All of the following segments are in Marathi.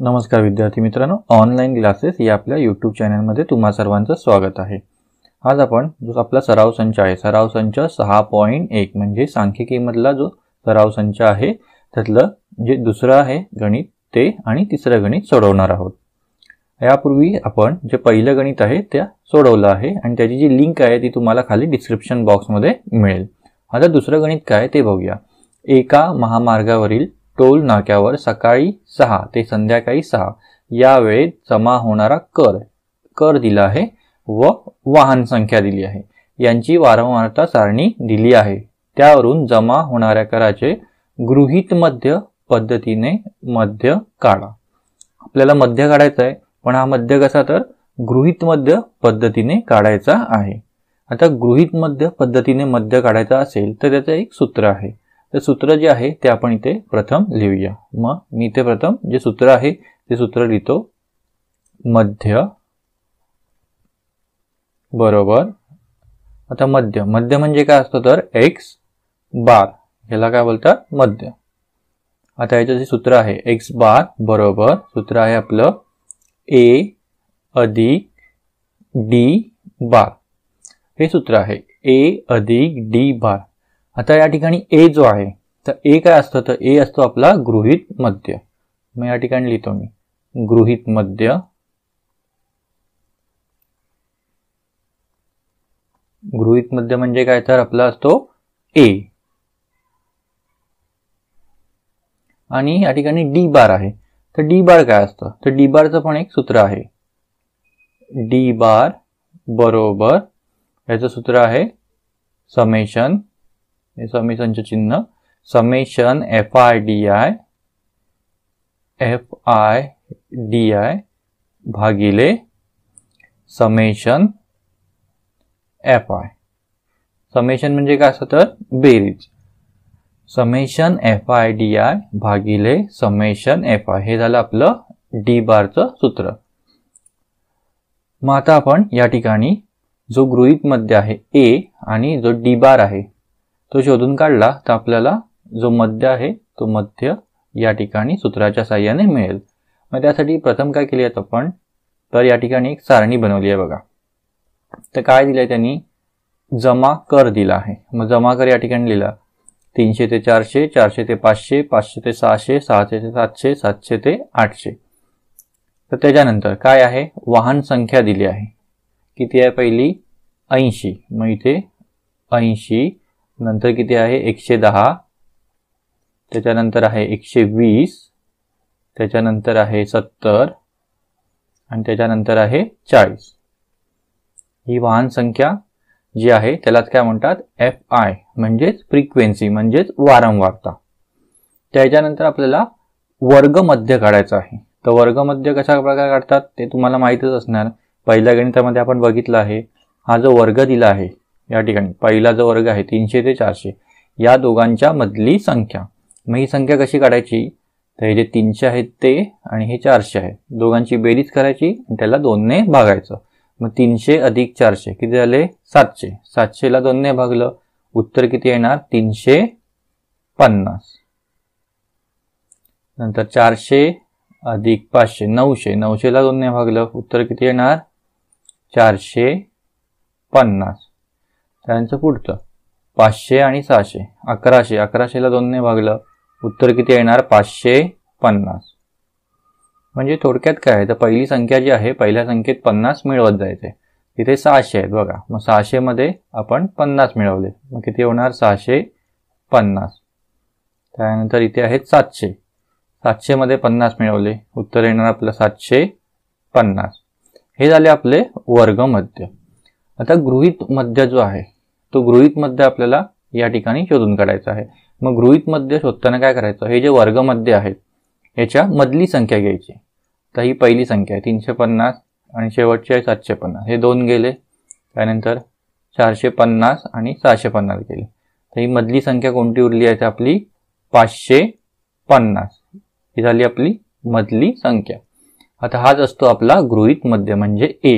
नमस्कार विद्यार्थी मित्रांनो ऑनलाईन क्लासेस या आपल्या यूट्यूब चॅनलमध्ये तुम्हा सर्वांचं स्वागत आहे आज आपण जो आपला सराव संच आहे सराव संच सहा पॉईंट एक म्हणजे सांख्यिकीमधला जो सराव संच आहे त्यातलं जे दुसरं आहे गणित ते आणि तिसरं गणित सोडवणार आहोत यापूर्वी आपण जे पहिलं गणित आहे त्या सोडवलं आहे आणि त्याची जी लिंक आहे ती तुम्हाला खाली डिस्क्रिप्शन बॉक्समध्ये मिळेल आता दुसरं गणित काय ते बघूया एका महामार्गावरील टोल नाक्यावर सकाळी सहा ते संध्याकाळी सहा या वेळेत जमा होणारा कर कर दिला आहे व वाहन संख्या दिली आहे यांची वारंवारता सारणी दिली आहे त्यावरून जमा होणाऱ्या कराचे गृहित मध्य पद्धतीने मध्य काढा आपल्याला मध्य काढायचा आहे पण हा मध्य कसा तर गृहित मध्य पद्धतीने काढायचा आहे आता गृहित मध्य पद्धतीने मध्य काढायचा असेल तर त्याचं एक सूत्र आहे तर सूत्र जे आहे ते आपण इथे प्रथम लिहूया मग मी इथे प्रथम जे सूत्र आहे ते सूत्र लिहितो मध्य बरोबर आता मध्य मध्य म्हणजे काय असतं तर एक्स बार ह्याला काय बोलतात मध्य आता याचं जे सूत्र आहे एक्स बार बरोबर सूत्र आहे आपलं ए अधिक डी बार हे सूत्र आहे ए अधिक डी बार आता या ठिकाणी ए जो आहे तर ए काय असतं तर ए असतो आपला गृहित मध्य मग या ठिकाणी लिहितो मी गृहित मध्य गृहित मध्य म्हणजे काय तर आपला असतो ए आणि या ठिकाणी डी बार आहे तर डी बार काय असतं तर डी बारचं पण एक सूत्र आहे डी बार बरोबर याचं सूत्र आहे समेशन हे समेशनचे चिन्ह summation F I D I F I D I भागिले समेशन एफ आय समेशन म्हणजे काय असं तर बेरीज summation F I D I भागिले समेशन एफ आय हे झालं आपलं डी बारचं सूत्र मग आता आपण या ठिकाणी जो गृहितमध्ये आहे ए आणि जो डी बार आहे तो शोधून काढला तर आपल्याला जो मध्य आहे तो मध्य या ठिकाणी सूत्राच्या साह्याने मिळेल मग त्यासाठी प्रथम काय केले आहेत आपण तर या ठिकाणी एक सारणी बनवली आहे बघा तर काय दिलं आहे त्यांनी जमा कर दिला आहे मग जमा कर या ठिकाणी लिहिला तीनशे ते चारशे चारशे ते पाचशे पाचशे ते सहाशे सहाशे ते सातशे सातशे ते आठशे तर त्याच्यानंतर काय आहे वाहन संख्या दिली आहे किती आहे पहिली ऐंशी मग इथे ऐंशी नंतर किती आहे एकशे दहा त्याच्यानंतर आहे एकशे वीस त्याच्यानंतर आहे सत्तर आणि त्याच्यानंतर आहे चाळीस ही वाहन संख्या जी आहे त्यालाच काय म्हणतात एफ आय म्हणजेच फ्रिक्वेन्सी म्हणजेच वारंवारता त्याच्यानंतर आपल्याला वर्गमध्य काढायचं आहे तर वर्गमध्य कशा प्रकारे काढतात ते तुम्हाला माहितच असणार पहिल्या गणितामध्ये आपण बघितलं आहे हा जो वर्ग दिला आहे या ठिकाणी पहिला जो वर्ग आहे तीनशे ते चारशे या दोघांच्या मधली संख्या मग ही संख्या कशी काढायची तर हे जे तीनशे आहेत ते आणि हे चारशे आहे दोघांची बेरीज करायची आणि त्याला दोनने भागायचं मग तीनशे अधिक चारशे किती झाले सातशे सातशेला दोनने भागलं उत्तर किती येणार तीनशे पन्नास नंतर चारशे अधिक पाचशे नऊशे नऊशेला दोनने भागलं उत्तर किती येणार चारशे पन्नास त्यांचं पुढचं पाचशे आणि सहाशे अकराशे अकराशेला दोनने भागलं उत्तर किती येणार पाचशे पन्नास म्हणजे थोडक्यात काय आहे तर पहिली संख्या जी आहे पहिल्या संख्येत पन्नास मिळवत जायचे तिथे सहाशे आहेत बघा मग सहाशेमध्ये आपण पन्नास मिळवले मग किती होणार सहाशे पन्नास त्यानंतर इथे आहेत सातशे सातशेमध्ये पन्नास मिळवले उत्तर येणार आपलं सातशे पन्नास हे झाले आपले वर्गमध्य आता गृहित मध्य जो आहे तो गृहित मध्य आपल्याला या ठिकाणी शोधून काढायचा आहे मग गृहित मध्य शोधताना काय करायचं हे जे वर्गमध्य आहेत याच्या मधली संख्या घ्यायची तर ही पहिली संख्या आहे तीनशे पन्नास आणि शेवटची आहे सातशे पन्नास हे दोन गेले त्यानंतर चारशे पन्नास आणि सहाशे पन्नास गेले तर ही मधली संख्या कोणती उरली आहे आपली पाचशे पन्नास ही झाली आपली मधली संख्या आता हाच असतो आपला गृहित मध्य म्हणजे ए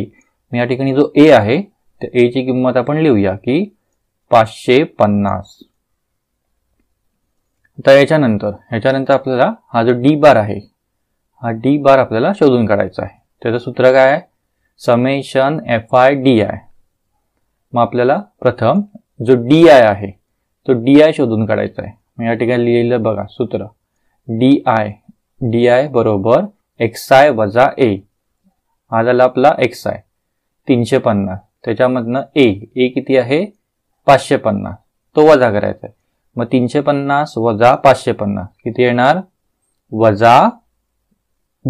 या ठिकाणी जो ए आहे तर एची किंमत आपण लिहूया की पाचशे पन्नास आता याच्यानंतर ह्याच्यानंतर आपल्याला हा जो डी बार आहे हा डी बार आपल्याला शोधून काढायचा आहे त्याचं सूत्र काय आहे summation F I D I मग आपल्याला प्रथम जो डी आय आहे तो डी आय शोधून काढायचा आहे मग या ठिकाणी लिहिलेलं बघा सूत्र डी आय डी आय बरोबर एक्स आय वजा ए हा झाला आपला एक्स आय तीनशे पन्नास त्याच्यामधनं ए ए किती आहे पाचशे पन्नास तो वजा करायचा आहे मग तीनशे पन्नास वजा पाचशे पन्नास किती येणार वजा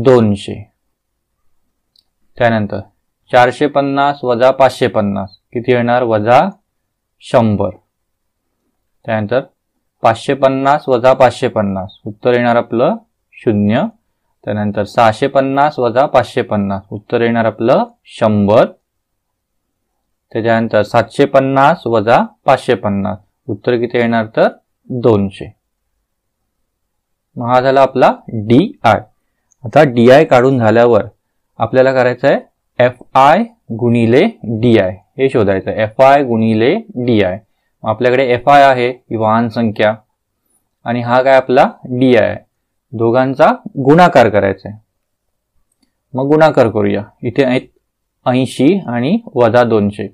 दोनशे त्यानंतर चारशे पन्नास वजा पाचशे पन्नास किती येणार वजा शंभर त्यानंतर पाचशे पन्नास वजा पाचशे पन्नास उत्तर येणार आपलं शून्य त्यानंतर सहाशे पन्नास वजा पाचशे पन्नास उत्तर येणार आपलं शंभर त्याच्यानंतर सातशे पन्नास वजा पाचशे पन्नास उत्तर किती येणार तर दोनशे मग हा झाला आपला डी आय आता डी आय काढून झाल्यावर आपल्याला करायचं आहे एफ आय गुणिले डी आय हे शोधायचं एफ आय गुणिले डी आय आपल्याकडे एफ आय आहे ही वाहन संख्या आणि हा काय आपला डी आय दोघांचा गुणाकार करायचा आहे मग गुणाकार करूया इथे ऐंशी आणि वजा दोनशे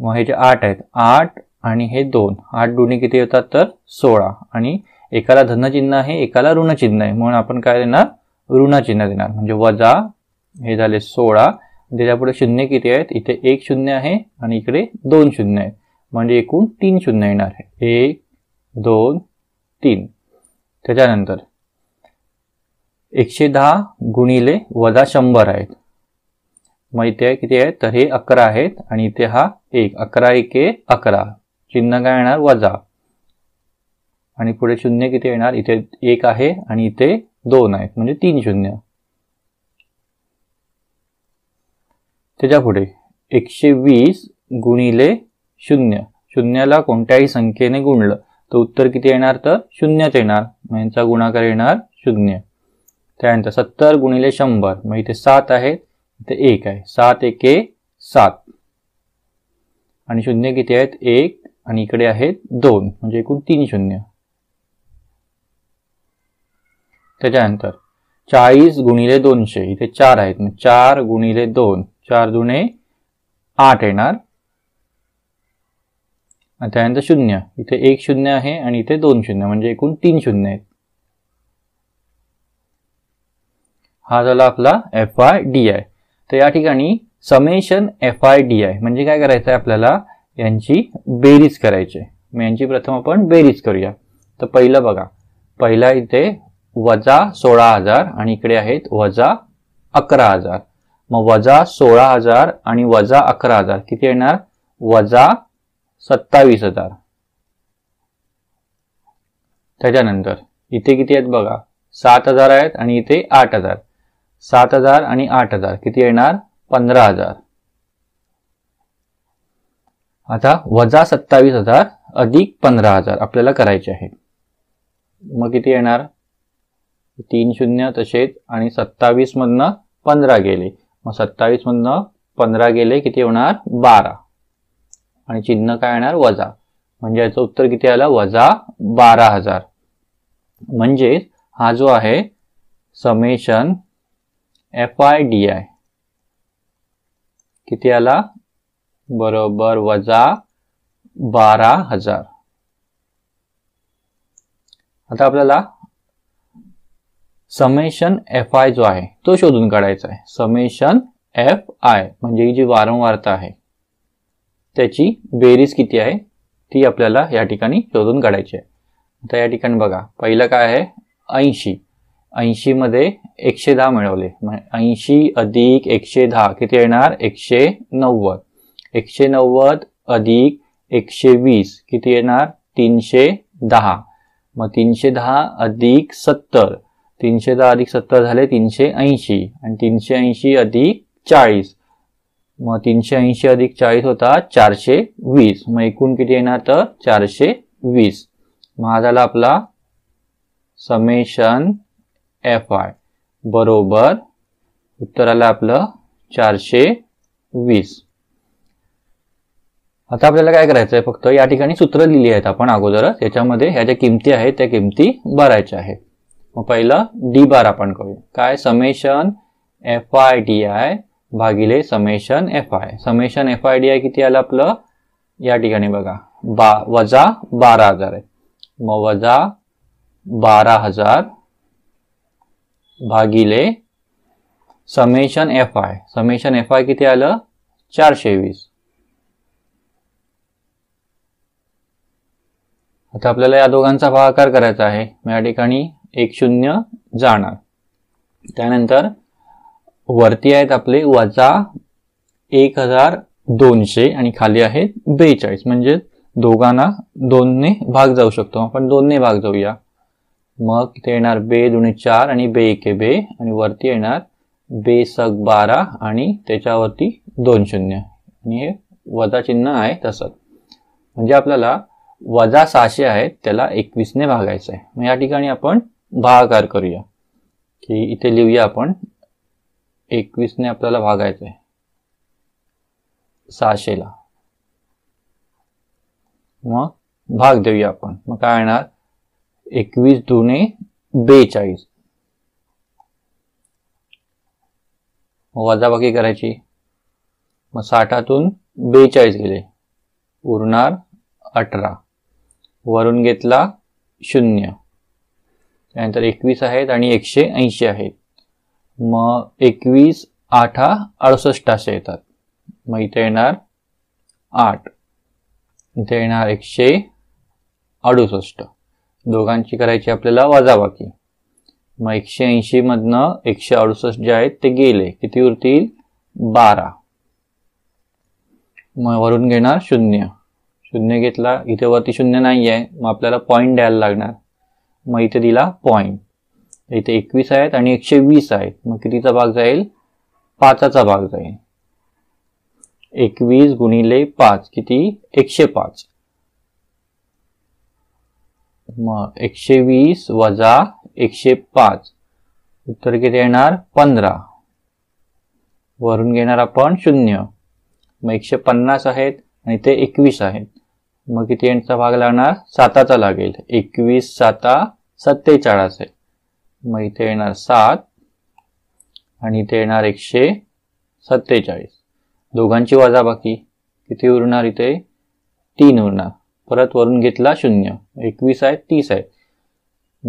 मग हे जे आठ आहेत आठ आणि हे दोन आठ दोन्ही किती होतात तर सोळा आणि एकाला धनचिन्ह आहे एकाला ऋणचिन्ह आहे म्हणून आपण काय देणार ऋणचिन्ह देणार म्हणजे वजा हे झाले सोळा त्याच्यापुढे शून्य किती आहेत इथे एक शून्य आहे आणि इकडे दोन शून्य आहे म्हणजे एकूण तीन शून्य येणार आहे एक दोन तीन त्याच्यानंतर एकशे दहा गुणिले वजा शंभर आहेत मग इथे किती आहे तर हे अकरा आहेत आणि इथे हा एक अकरा एके अकरा चिन्ह काय येणार वजा आणि पुढे शून्य किती येणार इथे एक आहे आणि इथे दोन आहेत म्हणजे तीन शून्य त्याच्या पुढे एकशे वीस गुणिले शून्य शून्याला कोणत्याही संख्येने गुणलं तर उत्तर किती येणार तर शून्यच येणार यांचा गुणाकार येणार शून्य त्यानंतर सत्तर गुणिले शंभर मग इथे सात आहेत इथे एक आहे सात एक सात आणि शून्य किती आहेत एक आणि इकडे आहेत दोन म्हणजे एकूण तीन शून्य त्याच्यानंतर चाळीस गुणिले दोनशे इथे चार आहेत चार गुणिले दोन चार जुने आठ येणार आणि त्यानंतर शून्य इथे एक शून्य आहे आणि इथे दोन शून्य म्हणजे एकूण तीन शून्य आहेत हा झाला आपला एफ आय डी आय तर या ठिकाणी summation F I D I म्हणजे काय करायचं आहे आपल्याला यांची बेरीज करायची मग यांची प्रथम आपण बेरीज करूया तर पहिलं बघा पहिला इथे वजा सोळा हजार आणि इकडे आहेत वजा अकरा हजार मग वजा सोळा हजार आणि वजा अकरा हजार किती येणार वजा सत्तावीस हजार त्याच्यानंतर इथे किती आहेत बघा सात हजार आहेत आणि इथे आठ हजार सात हजार आणि आठ हजार किती येणार पंधरा हजार आता वजा सत्तावीस हजार अधिक पंधरा हजार आपल्याला करायचे आहे मग किती येणार तीन शून्य तसेच आणि सत्तावीस मधनं पंधरा गेले मग सत्तावीस मधनं पंधरा गेले किती होणार बारा आणि चिन्ह काय येणार वजा म्हणजे याचं उत्तर किती आलं वजा बारा हजार म्हणजेच हा जो आहे summation F I D I किती आला बरोबर वजा बारा हजार आता आपल्याला समेशन एफ आय जो आहे तो शोधून काढायचा आहे समेशन एफ आय म्हणजे जी वारंवारता आहे त्याची बेरीज किती आहे ती आपल्याला या ठिकाणी शोधून काढायची आहे आता या ठिकाणी बघा पहिलं काय आहे ऐंशी मध्ये एकशे दहा मिळवले ऐंशी अधिक एकशे दहा किती येणार एकशे नव्वद एकशे नव्वद अधिक एकशे वीस किती येणार तीनशे दहा मग तीनशे दहा अधिक सत्तर तीनशे दहा अधिक सत्तर झाले तीनशे ऐंशी आणि तीनशे ऐंशी अधिक चाळीस मग तीनशे ऐंशी अधिक चाळीस होता चारशे वीस मग एकूण किती येणार तर चारशे वीस मग हा झाला आपला समेशन एफ आय बरोबर उत्तर आलं आपलं चारशे वीस आता आपल्याला काय करायचंय फक्त या ठिकाणी सूत्र दिली आहेत आपण अगोदरच याच्यामध्ये ह्या ज्या किमती आहेत त्या किमती भरायच्या आहेत मग पहिलं डी बार आपण करूया काय summation F I D I भागिले summation F I summation F I D I किती आलं आपलं या ठिकाणी बघा बा वजा बारा हजार आहे मग वजा बारा हजार भागिले summation F I summation F I किती आलं चारशे वीस आता आपल्याला या दोघांचा भागाकार करायचा आहे मग या ठिकाणी एक शून्य जाणार त्यानंतर वरती आहेत आपले वजा एक हजार दोनशे आणि खाली आहेत बेचाळीस म्हणजे दोघांना दोनने भाग जाऊ शकतो आपण दोनने भाग जाऊया मग इथे येणार बे दुणे चार आणि बे एके बे आणि वरती येणार बे सग बारा आणि त्याच्यावरती दोन शून्य आणि हे वजा चिन्ह आहे तसंच म्हणजे आपल्याला वजा सहाशे आहेत त्याला एकवीसने भागायचं आहे मग या ठिकाणी आपण भागाकार करूया की इथे लिहूया आपण एकवीसने आपल्याला भागायचं आहे सहाशेला मग भाग देऊया आपण मग काय येणार एकवीस दुने बेचाळीस वजाबाकी करायची मग साठातून बेचाळीस गेले उरणार अठरा वरून घेतला शून्य त्यानंतर एकवीस आहेत आणि एकशे ऐंशी आहेत मग एकवीस आठा अडुसष्ट असे येतात मग इथे येणार आठ इथे येणार एकशे अडुसष्ट दोघांची करायची आपल्याला वजाबाकी मग एकशे ऐंशी मधनं एकशे अडुसष्ट जे आहेत ते गेले किती उरतील बारा मग वरून घेणार शून्य शून्य घेतला इथे वरती शून्य नाही आहे मग आपल्याला पॉईंट द्यायला लागणार मग इथे दिला पॉईंट इथे एकवीस आहेत आणि एकशे वीस आहेत मग कितीचा भाग जाईल पाचाचा भाग जाईल एकवीस गुणिले पाच किती एकशे पाच मग एकशे वीस वजा एकशे पाच उत्तर किती येणार पंधरा वरून घेणार आपण शून्य मग एकशे पन्नास आहेत आणि ते एकवीस आहेत मग किती यांचा भाग लागणार साताचा लागेल एकवीस साता सत्तेचाळीस आहे मग इथे येणार सात आणि इथे येणार एकशे सत्तेचाळीस दोघांची वजा बाकी किती उरणार इथे तीन उरणार परत वरून घेतला शून्य एकवीस आहे तीस आहे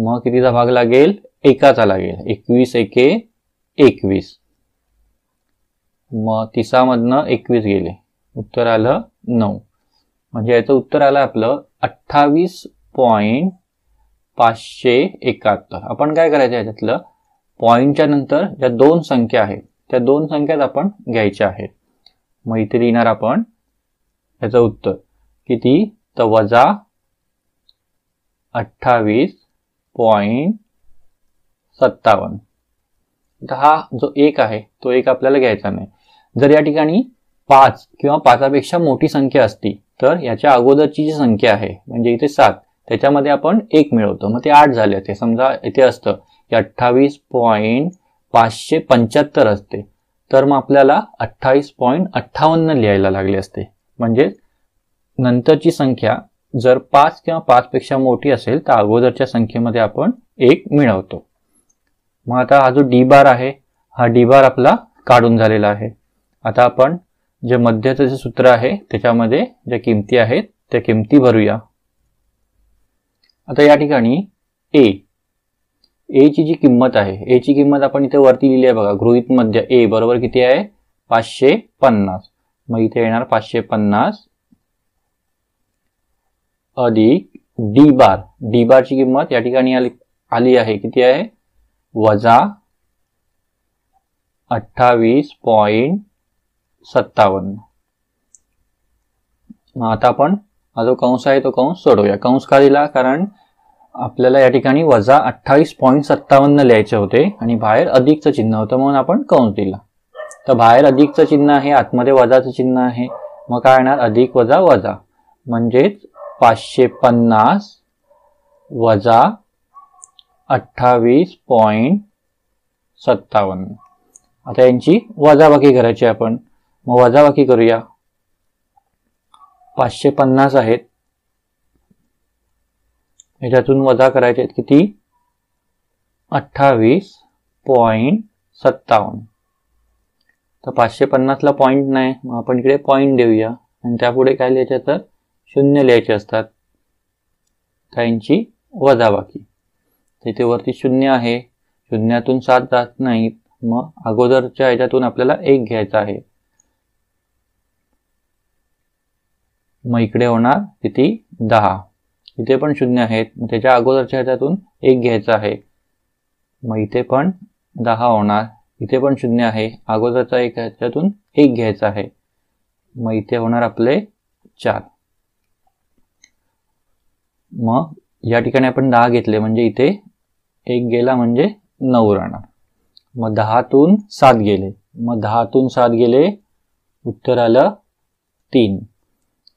मग कितीचा भाग लागेल एकाचा लागेल एकवीस एके एकवीस मग तिसामधनं एकवीस गेले उत्तर आलं नऊ म्हणजे याचं उत्तर आलं आपलं अठ्ठावीस पॉईंट पाचशे एकाहत्तर आपण काय करायचं याच्यातलं पॉईंटच्या नंतर ज्या दोन संख्या आहेत त्या दोन संख्यात आपण घ्यायच्या आहेत मग इथे लिहिणार आपण याचं उत्तर किती तर वजा अठ्ठावीस पॉईंट सत्तावन्न तर हा जो एक आहे तो एक आपल्याला घ्यायचा नाही जर या ठिकाणी पाच किंवा पाचापेक्षा मोठी संख्या असती तर याच्या अगोदरची जी संख्या आहे म्हणजे इथे सात त्याच्यामध्ये आपण एक मिळवतो मग ते आठ झाले असते समजा इथे असतं की अठ्ठावीस पॉईंट पाचशे पंच्याहत्तर असते तर मग आपल्याला अठ्ठावीस पॉईंट अठ्ठावन्न लिहायला लागले असते म्हणजेच नंतरची संख्या जर पाच किंवा पेक्षा मोठी असेल तर अगोदरच्या संख्येमध्ये आपण एक मिळवतो मग आता हा जो डी बार आहे हा डी बार आपला काढून झालेला आहे आता आपण जे मध्याचं जे सूत्र आहे त्याच्यामध्ये ज्या किमती आहेत त्या किमती भरूया आता या ठिकाणी ए एची जी किंमत आहे एची किंमत आपण इथे वरती लिहिली आहे बघा गृहित मध्य ए बरोबर किती आहे पाचशे पन्नास मग इथे येणार पाचशे पन्नास अधिक डी बार डी बारची किंमत या ठिकाणी आली आली आहे किती आहे वजा अठ्ठावीस पॉईंट सत्तावन्न मग आता आपण हा जो कंस आहे तो कंस सोडवूया कंस का दिला कारण आपल्याला या ठिकाणी वजा अठ्ठावीस पॉईंट सत्तावन्न लिहायचे होते आणि बाहेर अधिकचं चिन्ह होतं म्हणून आपण कंस दिला तर बाहेर अधिकचं चिन्ह आहे आतमध्ये वजाचं चिन्ह आहे मग काय येणार अधिक वजा वजा म्हणजेच पाचशे पन्नास वजा अठ्ठावीस पॉईंट सत्तावन्न आता यांची वजाबाकी करायची आपण मग वजाबाकी करूया पाचशे पन्नास आहेत याच्यातून वजा करायचे आहेत किती अठ्ठावीस पॉईंट सत्तावन्न तर पाचशे पन्नासला पॉईंट नाही मग आपण इकडे पॉईंट देऊया आणि त्यापुढे काय लिहायचं तर शून्य लिहायचे असतात काहींची वजाबाकी तिथे वरती शून्य आहे शून्यातून सात जात नाहीत मग अगोदरच्या ह्याच्यातून आपल्याला एक घ्यायचा आहे मग इकडे होणार किती दहा इथे पण शून्य आहेत मग त्याच्या अगोदरच्या ह्याच्यातून एक घ्यायचा आहे मग इथे पण दहा होणार इथे पण शून्य आहे अगोदरचा एक ह्याच्यातून एक घ्यायचा आहे मग इथे होणार आपले चार मग या ठिकाणी आपण दहा घेतले म्हणजे इथे एक गेला म्हणजे नऊ राहणार मग दहातून सात गेले मग दहातून सात गेले उत्तर आलं तीन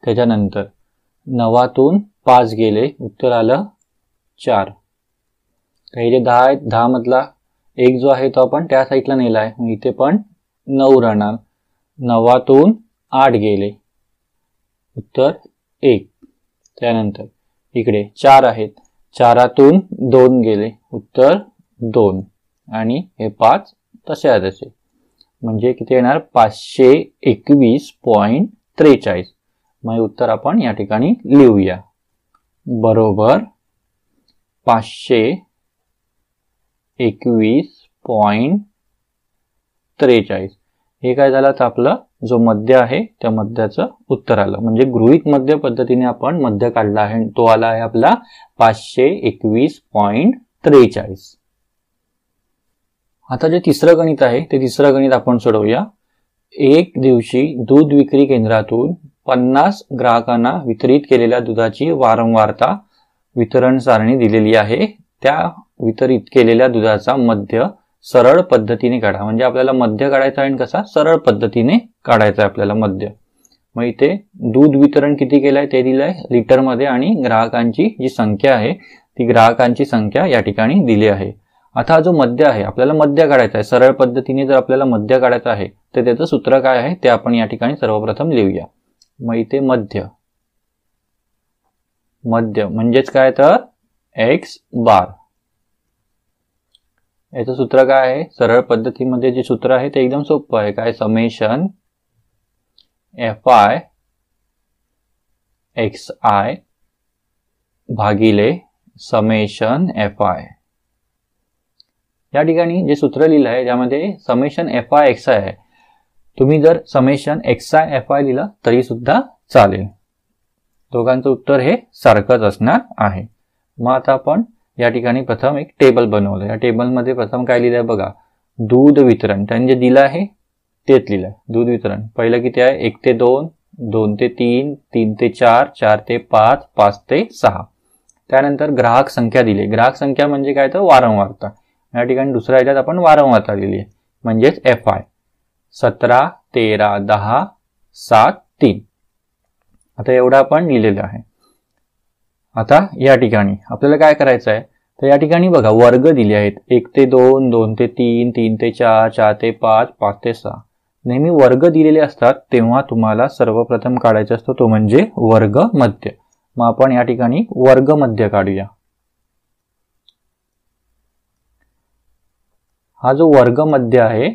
त्याच्यानंतर नवातून पाच गेले उत्तर आलं चार काही जे दहा आहेत मधला एक जो आहे तो आपण त्या साईडला नेला आहे मग इथे पण नऊ राहणार नवातून आठ गेले उत्तर एक त्यानंतर इकडे चार आहेत चारातून दोन गेले उत्तर दोन आणि हे पाच तसे तसे म्हणजे किती येणार पाचशे एकवीस पॉईंट त्रेचाळीस म्हणजे उत्तर आपण या ठिकाणी लिहूया बरोबर पाचशे एकवीस पॉईंट त्रेचाळीस हे काय झालं तर आपलं जो मध्य आहे त्या मध्याचं उत्तर आलं म्हणजे गृहित मध्य पद्धतीने आपण मध्य काढला आहे तो आला आहे आपला पाचशे एकवीस पॉइंट त्रेचाळीस आता जे तिसरं गणित आहे ते तिसरं गणित आपण सोडवूया एक दिवशी दूध विक्री केंद्रातून पन्नास ग्राहकांना वितरित केलेल्या दुधाची वारंवारता वितरण सारणी दिलेली आहे त्या वितरित केलेल्या दुधाचा मध्य सरळ पद्धतीने काढा म्हणजे आपल्याला मध्य काढायचा आहे आणि कसा सरळ पद्धतीने काढायचा आहे आपल्याला मध्य मग इथे दूध वितरण किती केलंय ते दिलं आहे लिटरमध्ये आणि ग्राहकांची जी संख्या आहे ती ग्राहकांची संख्या या ठिकाणी दिली आहे आता जो मध्य आहे आपल्याला मध्य काढायचा आहे सरळ पद्धतीने जर आपल्याला मध्य काढायचा आहे तर त्याचं सूत्र काय आहे ते आपण या ठिकाणी सर्वप्रथम लिहूया मग इथे मध्य मध्य म्हणजेच काय तर एक्स बार याचं सूत्र काय आहे सरळ पद्धतीमध्ये जे सूत्र आहे ते एकदम सोपं आहे काय summation F I X I भागिले समेशन एफ आय या ठिकाणी जे सूत्र लिहिलं आहे ज्यामध्ये summation F I X I आहे तुम्ही जर summation X I F I लिहिलं तरी सुद्धा चालेल दोघांचं उत्तर हे सारखंच असणार आहे मग आता आपण या ठिकाणी प्रथम एक टेबल बनवलं या टेबलमध्ये प्रथम काय लिहिलं आहे बघा दूध वितरण त्यांनी जे दिलं आहे तेच लिहिलं आहे दूध वितरण पहिलं किती आहे एक ते दोन दोन ते तीन तीन ते चार चार ते पाच पाच ते सहा त्यानंतर ग्राहक संख्या दिली ग्राहक संख्या म्हणजे काय तर वारंवारता या ठिकाणी दुसऱ्या याच्यात आपण वारंवारता दिली आहे म्हणजेच एफ आय सतरा तेरा दहा सात तीन आता एवढं आपण लिहिलेलं आहे आता या ठिकाणी आपल्याला काय करायचं आहे तर या ठिकाणी बघा वर्ग दिले आहेत एक ते दोन दोन ते तीन तीन ते चार चार ते पाच पाच ते सहा नेहमी वर्ग दिलेले असतात तेव्हा तुम्हाला सर्वप्रथम काढायचा असतो तो म्हणजे वर्ग मध्य मग आपण या ठिकाणी वर्ग मध्य काढूया हा जो वर्ग मध्य आहे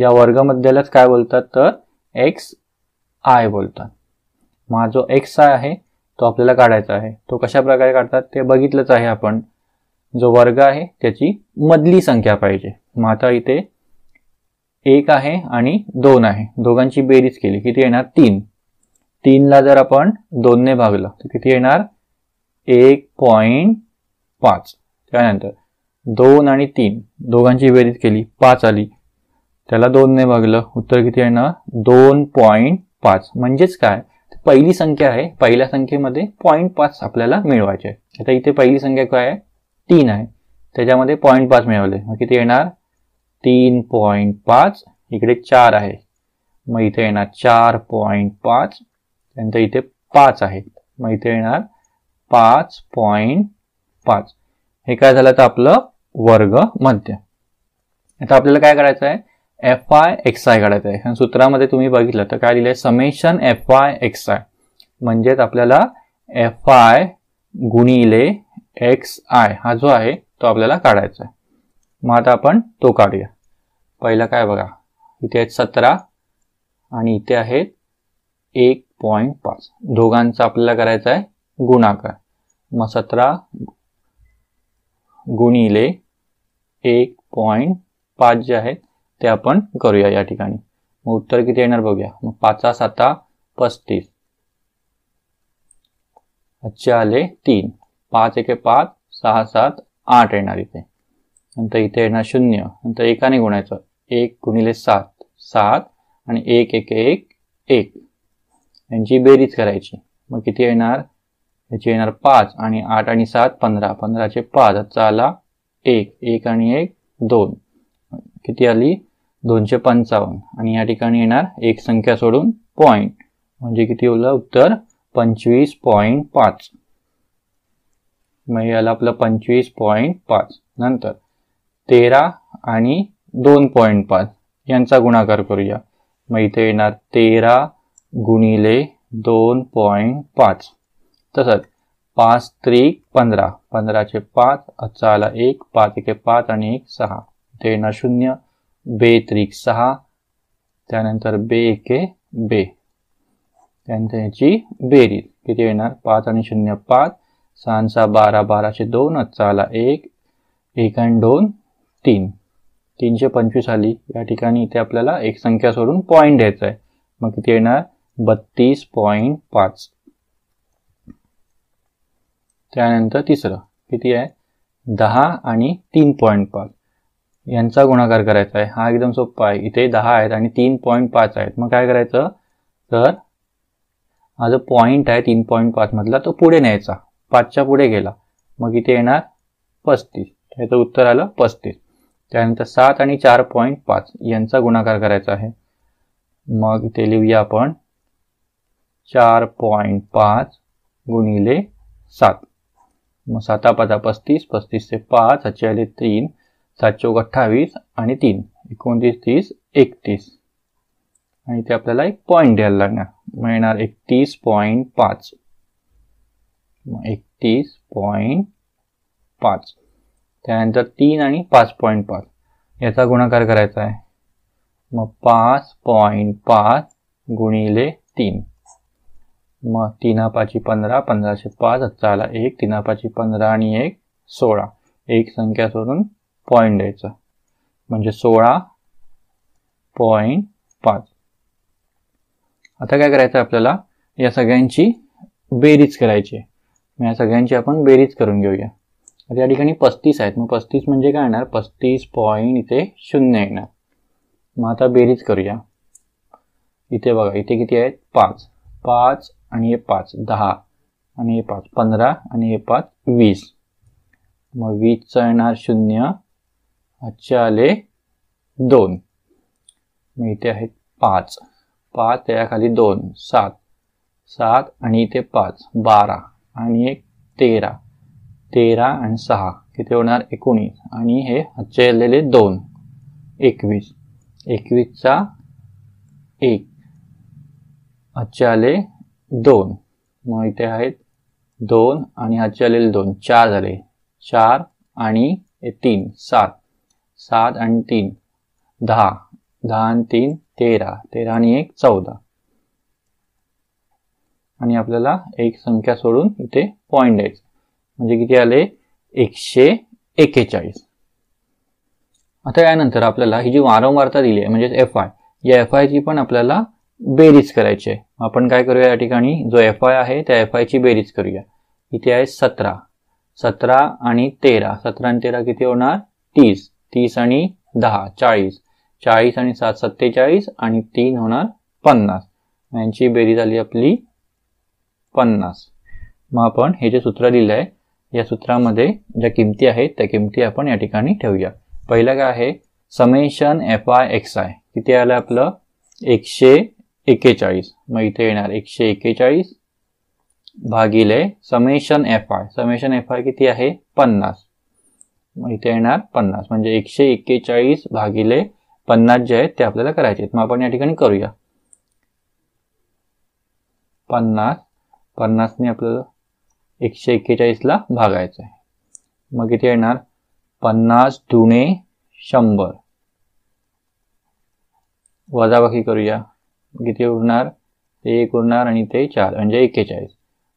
या वर्ग मध्यालाच काय बोलतात तर एक्स आय बोलतात मग जो एक्स आय आहे तो आपल्याला काढायचा आहे तो कशा प्रकारे काढतात ते बघितलंच आहे आपण जो वर्ग आहे त्याची मधली संख्या पाहिजे मग आता इथे एक आहे आणि दोन आहे दोघांची बेरीज केली किती येणार तीन तीनला जर आपण दोनने भागलं तर किती येणार एक पॉईंट पाच त्यानंतर दोन आणि तीन दोघांची बेरीज केली पाच आली त्याला दोनने भागलं उत्तर किती येणार दोन पॉईंट पाच म्हणजेच काय पहिली संख्या आहे पहिल्या संख्येमध्ये पॉईंट पाच आपल्याला मिळवायचे आहे आता इथे पहिली संख्या काय आहे तीन आहे त्याच्यामध्ये पॉईंट पाच मिळवले मग किती येणार तीन पॉईंट पाच इकडे चार आहे मग इथे येणार चार पॉईंट पाच त्यानंतर इथे पाच आहेत मग इथे येणार पाच पॉईंट पाच हे काय झालं तर आपलं वर्ग मध्य आता आपल्याला काय करायचं आहे एफ आय एक्स आय काढायचं आहे कारण सूत्रामध्ये तुम्ही बघितलं तर काय लिहिलंय summation F I X I म्हणजेच आपल्याला एफ आय गुणिले एक्स आय हा जो आहे तो आपल्याला काढायचा आहे मग आता आपण तो काढूया पहिला काय बघा इथे आहेत सतरा आणि इथे आहेत एक पॉईंट पाच दोघांचा आपल्याला करायचा आहे गुणाकार मग सतरा गुणिले एक पॉईंट पाच जे आहेत ते आपण करूया या ठिकाणी मग उत्तर किती येणार बघूया मग पाचा सात पस्तीस आजचे आले तीन पाच एके पाच सहा सात आठ येणार इथे नंतर इथे येणार शून्य नंतर एकाने गुणायचं एक गुणिले सात सात आणि एक एक एक एक यांची बेरीज करायची मग किती येणार याची येणार पाच आणि आठ आणि सात पंधरा पंधराचे पाच आजचा आला एक एक आणि एक दोन किती आली दोनशे पंचावन्न आणि या ठिकाणी येणार एक संख्या सोडून पॉईंट म्हणजे किती होलं उत्तर पंचवीस पॉईंट पाच मग म्हणजे याला आपलं पंचवीस पॉईंट पाच नंतर तेरा आणि दोन पॉईंट पाच यांचा गुणाकार करूया मग इथे येणार तेरा गुणिले दोन पॉईंट पाच तसंच पाच त्री पंधरा पंधराचे पाच आला एक पाच एके पाच आणि एक सहा इथे येणार शून्य बे त्रिक सहा त्यानंतर बे एके बे त्यानंतर याची बेरीज किती येणार पाच आणि शून्य पाच सहा सहा बारा बाराशे दोन चाला एक एक आणि दोन तीन तीनशे पंचवीस आली या ठिकाणी इथे आपल्याला एक संख्या सोडून पॉईंट द्यायचा आहे मग किती येणार बत्तीस पॉईंट पाच त्यानंतर तिसरं किती आहे दहा आणि तीन पॉईंट पाच यांचा गुणाकार करायचा आहे हा एकदम सोपा आहे इथे दहा आहेत आणि तीन पॉईंट पाच आहेत मग काय करायचं तर हा जो पॉईंट आहे तीन पॉईंट पाच मधला तो पुढे न्यायचा पाचच्या पुढे गेला मग इथे येणार पस्तीस याचं उत्तर आलं पस्तीस त्यानंतर सात आणि चार पॉईंट पाच यांचा गुणाकार करायचा आहे मग इथे लिहूया आपण चार पॉईंट पाच गुणिले सात मग सात पाचा पस्तीस ते पाच हचे आले तीन सातशे अठ्ठावीस आणि तीन एकोणतीस तीस एकतीस आणि ते आपल्याला एक पॉईंट द्यायला लागणार मिळणार एकतीस पॉईंट पाच एकतीस पॉईंट पाच त्यानंतर तीन आणि पाच पॉईंट पाच याचा गुणाकार करायचा आहे मग पाच पॉईंट पाच गुणिले तीन मग पाची पंधरा पंधराशे पाच आला एक पाची पंधरा आणि एक सोळा एक संख्या सोडून पॉईंट द्यायचा म्हणजे सोळा पॉईंट पाच आता काय करायचं आपल्याला या सगळ्यांची बेरीज करायची मग या सगळ्यांची आपण बेरीज करून घेऊया आता या ठिकाणी पस्तीस आहेत मग पस्तीस म्हणजे काय येणार पस्तीस पॉईंट इथे शून्य येणार मग आता बेरीज करूया इथे बघा इथे किती आहेत पाच पाच आणि हे पाच दहा आणि हे पाच पंधरा आणि हे पाच वीस मग वीसचं येणार शून्य आजचे आले दोन मग इथे आहेत पाच पाच त्याखाली दोन सात सात आणि इथे पाच बारा आणि एक तेरा तेरा आणि सहा किती होणार एकोणीस आणि हे आजचे आलेले दोन एकवीस एकवीसचा एक आजचे आले दोन मग इथे आहेत दोन आणि आजचे आलेले दोन चार झाले चार आणि तीन सात सात आणि तीन दहा दहा आणि तीन तेरा तेरा आणि एक चौदा आणि आपल्याला एक संख्या सोडून इथे पॉईंट द्यायचं म्हणजे किती आले एकशे एकेचाळीस आता यानंतर आपल्याला ही जी वारंवारता दिली आहे म्हणजेच एफ आय या एफ ची पण आपल्याला बेरीज करायची आहे आपण काय करूया या ठिकाणी जो एफ आय आहे त्या एफ ची बेरीज करूया इथे आहे सतरा सतरा आणि तेरा सतरा आणि तेरा किती होणार तीस तीस आणि दहा चाळीस चाळीस आणि सात सत्तेचाळीस आणि तीन होणार पन्नास यांची बेरीज झाली आपली पन्नास मग आपण हे जे सूत्र लिहिलं आहे या सूत्रामध्ये ज्या किमती आहेत त्या किमती आपण या ठिकाणी ठेवूया पहिलं काय आहे summation F I X I किती आलं आपलं एकशे एक्केचाळीस मग इथे येणार एकशे एक्केचाळीस भागिले summation F I summation F I किती आहे पन्नास इथे येणार पन्नास म्हणजे एकशे एक्केचाळीस भागिले पन्नास जे आहेत ते आपल्याला करायचे आहेत मग आपण या ठिकाणी करूया पन्नास पन्नासने आपल्याला एकशे एक्केचाळीसला भागायचं आहे मग इथे येणार पन्नास दुणे शंभर वजाबाकी करूया किती उरणार ते एक उरणार आणि ते चार म्हणजे एक्केचाळीस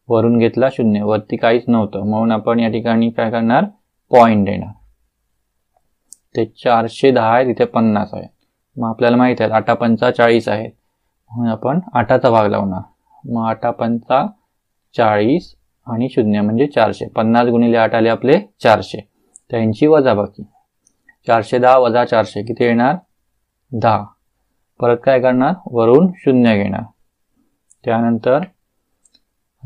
वरून घेतला शून्य वरती काहीच नव्हतं म्हणून आपण या ठिकाणी काय करणार पॉईंट देणार ते चारशे दहा आहे तिथे पन्नास आहे मग आपल्याला माहित आहे आठा पंचा चाळीस आहेत म्हणून आपण आठाचा भाग लावणार मग आठा पंचा चाळीस आणि शून्य म्हणजे चारशे पन्नास गुणिले आठ आले आपले चारशे त्यांची वजा बाकी चारशे दहा वजा चारशे किती येणार दहा परत काय करणार वरून शून्य घेणार त्यानंतर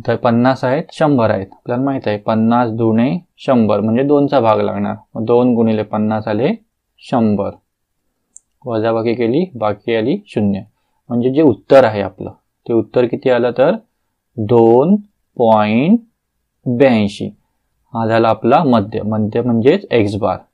तर पन्नास आहेत शंभर आहेत आपल्याला माहित आहे पन्नास दुणे शंभर म्हणजे दोनचा भाग लागणार दोन गुणिले पन्नास आले शंभर वजाबाकी केली बाकी आली शून्य म्हणजे जे उत्तर आहे आपलं ते उत्तर किती आलं तर दोन पॉईंट ब्याऐंशी हा झाला आपला मध्य मध्य म्हणजेच एक्स बार